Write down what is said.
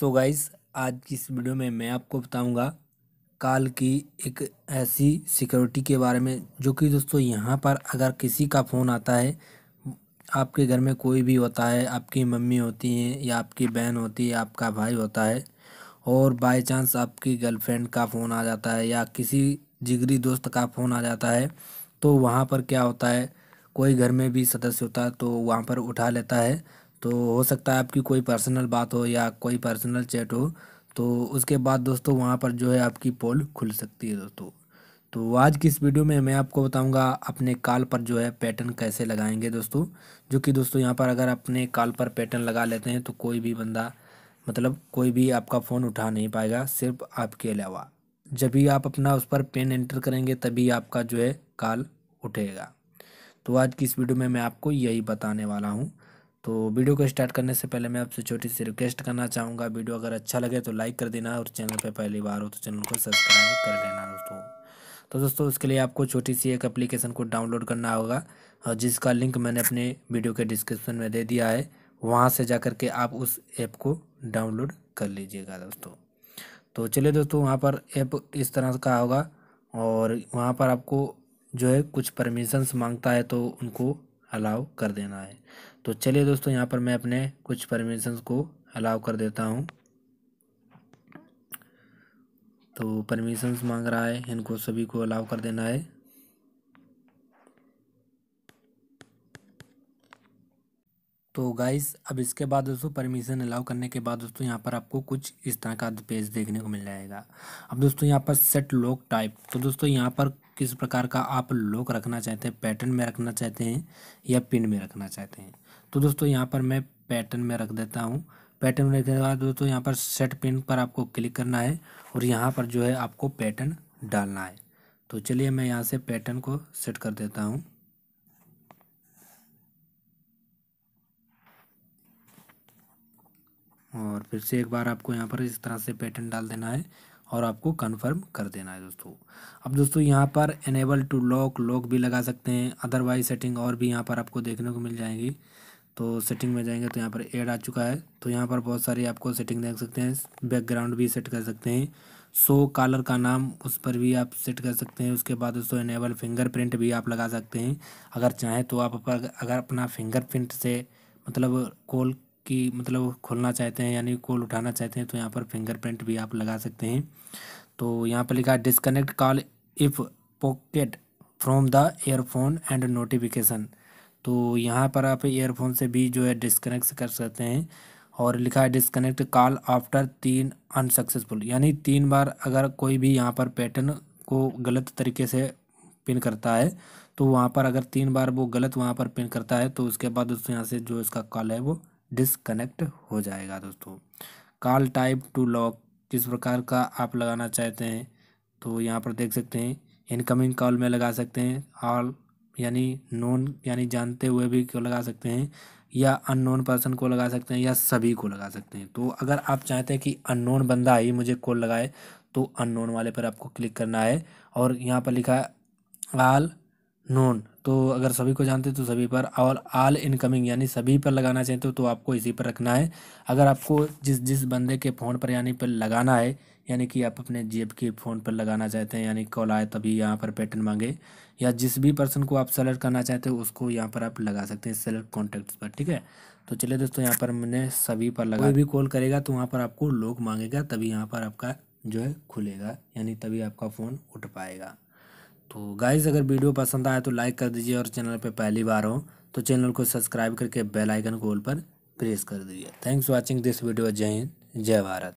सो so guys आज की इस वीडियो में मैं आपको बताऊंगा काल की एक ऐसी सिक्योरिटी के बारे में जो कि दोस्तों यहाँ पर अगर किसी का फ़ोन आता है आपके घर में कोई भी होता है आपकी मम्मी होती हैं या आपकी बहन होती है आपका भाई होता है और बाय चांस आपकी गर्लफ्रेंड का फ़ोन आ जाता है या किसी जिगरी दोस्त का फ़ोन आ जाता है तो वहाँ पर क्या होता है कोई घर में भी सदस्य होता है तो वहाँ पर उठा लेता है तो हो सकता है आपकी कोई पर्सनल बात हो या कोई पर्सनल चैट हो तो उसके बाद दोस्तों वहाँ पर जो है आपकी पोल खुल सकती है दोस्तों तो आज की इस वीडियो में मैं आपको बताऊंगा अपने काल पर जो है पैटर्न कैसे लगाएंगे दोस्तों जो कि दोस्तों यहाँ पर अगर अपने काल पर पैटर्न लगा लेते हैं तो कोई भी बंदा मतलब कोई भी आपका फ़ोन उठा नहीं पाएगा सिर्फ आपके अलावा जब भी आप अपना उस पर पेन एंटर करेंगे तभी आपका जो है काल उठेगा तो आज की इस वीडियो में मैं आपको यही बताने वाला हूँ तो वीडियो को स्टार्ट करने से पहले मैं आपसे छोटी सी रिक्वेस्ट करना चाहूँगा वीडियो अगर अच्छा लगे तो लाइक कर देना और चैनल पर पहली बार हो तो चैनल को सब्सक्राइब कर लेना दोस्तों तो दोस्तों उसके लिए आपको छोटी सी एक एप्लीकेशन को डाउनलोड करना होगा और जिसका लिंक मैंने अपने वीडियो के डिस्क्रिप्शन में दे दिया है वहाँ से जा कर के आप उस ऐप को डाउनलोड कर लीजिएगा दोस्तों तो चलिए दोस्तों वहाँ पर ऐप इस तरह का होगा और वहाँ पर आपको जो है कुछ परमिशंस मांगता है तो उनको अलाउ कर देना है तो चलिए दोस्तों यहाँ पर मैं अपने कुछ परमिशन को अलाउ कर देता हूँ तो परमिशंस मांग रहा है इनको सभी को अलाउ कर देना है तो गाइस अब इसके बाद दोस्तों परमिशन अलाउ करने के बाद दोस्तों यहाँ पर आपको कुछ इस तरह का पेज देखने को मिल जाएगा अब दोस्तों यहाँ पर सेट लॉक टाइप तो दोस्तों यहाँ पर किस प्रकार का आप लॉक रखना चाहते हैं पैटर्न में रखना चाहते हैं या पिन में रखना चाहते हैं तो दोस्तों यहाँ पर मैं पैटर्न में रख देता हूँ पैटर्न में रखने के बाद दोस्तों यहाँ पर सेट पिन पर आपको क्लिक करना है और यहाँ पर जो है आपको पैटर्न डालना है तो चलिए मैं यहाँ से पैटर्न को सेट कर देता हूँ और फिर से एक बार आपको यहाँ पर इस तरह से पैटर्न डाल देना है और आपको कन्फर्म कर देना है दोस्तों अब दोस्तों यहाँ पर इनेबल टू लॉक लॉक भी लगा सकते हैं अदरवाइज सेटिंग और भी यहाँ पर आपको देखने को मिल जाएंगी तो सेटिंग में जाएंगे तो यहाँ पर एड आ चुका है तो यहाँ पर बहुत सारी आपको सेटिंग देख सकते हैं बैकग्राउंड भी सेट कर सकते हैं सो कॉलर का नाम उस पर भी आप सेट कर सकते हैं उसके बाद दोस्तों इनेबल फिंगरप्रिंट भी आप लगा सकते हैं अगर चाहें तो आप अगर अपना फिंगरप्रिंट से मतलब कॉल की मतलब खोलना चाहते हैं यानी कॉल उठाना चाहते हैं तो यहाँ पर फिंगरप्रिंट भी आप लगा सकते हैं तो यहाँ पर लिखा है disconnect call if pocket from the earphone and notification तो यहाँ पर आप एयरफोन से भी जो है डिस्कनेक्ट कर सकते हैं और लिखा है डिस्कनेक्ट कॉल आफ्टर तीन अनसक्सेसफुल यानी तीन बार अगर कोई भी यहाँ पर पैटर्न को गलत तरीके से पिन करता है तो वहाँ पर अगर तीन बार वो गलत वहाँ पर पिन करता है तो उसके बाद उस यहाँ से जो इसका कॉल है वो डिसकनेक्ट हो जाएगा दोस्तों कॉल टाइप टू लॉक किस प्रकार का आप लगाना चाहते हैं तो यहाँ पर देख सकते हैं इनकमिंग कॉल में लगा सकते हैं ऑल यानी नोन यानी जानते हुए भी क्यों लगा सकते हैं या अननोन पर्सन को लगा सकते हैं या सभी को लगा सकते हैं तो अगर आप चाहते हैं कि अननोन बंदा ही मुझे कॉल लगाए तो अननोन वाले पर आपको क्लिक करना है और यहाँ पर लिखा है आल नोन तो अगर सभी को जानते तो सभी पर और आल इनकमिंग यानी सभी पर लगाना चाहते हो तो आपको इसी पर रखना है अगर आपको जिस जिस बंदे के फ़ोन पर यानी पर लगाना है यानी कि आप अपने जेब के फ़ोन पर लगाना चाहते हैं यानी कॉल आए तभी यहाँ पर पैटर्न मांगे या जिस भी पर्सन को आप सेलेक्ट करना चाहते हो उसको यहाँ पर आप लगा सकते हैं सेलेक्ट कॉन्टैक्ट पर ठीक है तो चलिए दोस्तों यहाँ पर मैंने सभी पर लगा भी कॉल करेगा तो वहाँ पर आपको लोग मांगेगा तभी यहाँ पर आपका जो है खुलेगा यानी तभी आपका फ़ोन उठ पाएगा तो गाइज़ अगर वीडियो पसंद आए तो लाइक कर दीजिए और चैनल पर पहली बार हो तो चैनल को सब्सक्राइब करके बेलाइकन कोल पर प्रेस कर दीजिए थैंक्स वॉचिंग दिस वीडियो जय हिंद जय भारत